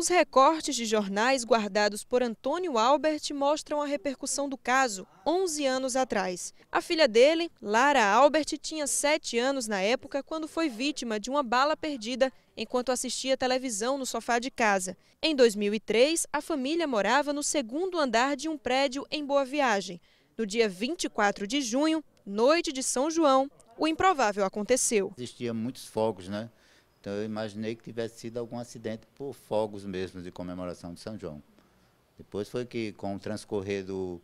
Os recortes de jornais guardados por Antônio Albert mostram a repercussão do caso 11 anos atrás. A filha dele, Lara Albert, tinha 7 anos na época quando foi vítima de uma bala perdida enquanto assistia televisão no sofá de casa. Em 2003, a família morava no segundo andar de um prédio em Boa Viagem. No dia 24 de junho, noite de São João, o improvável aconteceu. Existiam muitos fogos, né? Então eu imaginei que tivesse sido algum acidente por fogos mesmo de comemoração de São João. Depois foi que, com o transcorrer do,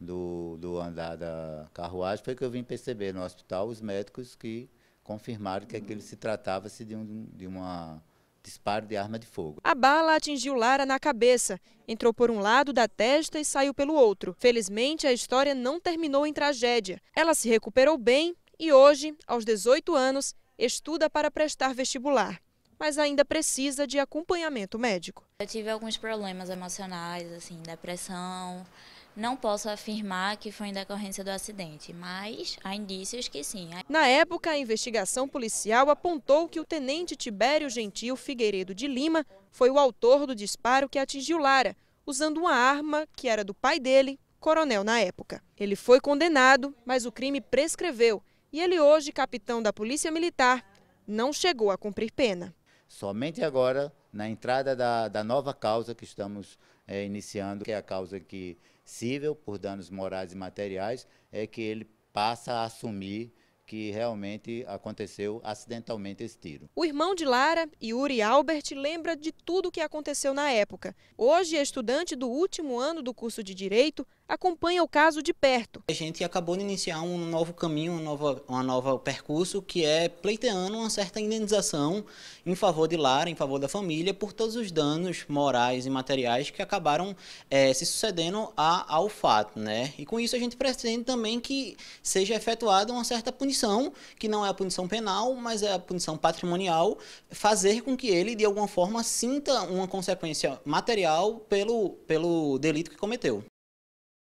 do, do andar da carruagem, foi que eu vim perceber no hospital os médicos que confirmaram que aquilo se tratava-se de, um, de uma disparo de arma de fogo. A bala atingiu Lara na cabeça, entrou por um lado da testa e saiu pelo outro. Felizmente, a história não terminou em tragédia. Ela se recuperou bem e hoje, aos 18 anos, estuda para prestar vestibular, mas ainda precisa de acompanhamento médico. Eu tive alguns problemas emocionais, assim, depressão. Não posso afirmar que foi em decorrência do acidente, mas há indícios que sim. Na época, a investigação policial apontou que o tenente Tibério Gentil Figueiredo de Lima foi o autor do disparo que atingiu Lara, usando uma arma que era do pai dele, coronel na época. Ele foi condenado, mas o crime prescreveu e ele hoje capitão da Polícia Militar, não chegou a cumprir pena. Somente agora, na entrada da, da nova causa que estamos é, iniciando, que é a causa que civil por danos morais e materiais, é que ele passa a assumir que realmente aconteceu acidentalmente esse tiro. O irmão de Lara, Yuri Albert, lembra de tudo o que aconteceu na época. Hoje, estudante do último ano do curso de Direito, acompanha o caso de perto. A gente acabou de iniciar um novo caminho, um novo, um novo percurso, que é pleiteando uma certa indenização em favor de Lara, em favor da família, por todos os danos morais e materiais que acabaram é, se sucedendo a, ao fato. Né? E com isso a gente pretende também que seja efetuada uma certa punição punição, que não é a punição penal, mas é a punição patrimonial, fazer com que ele, de alguma forma, sinta uma consequência material pelo, pelo delito que cometeu.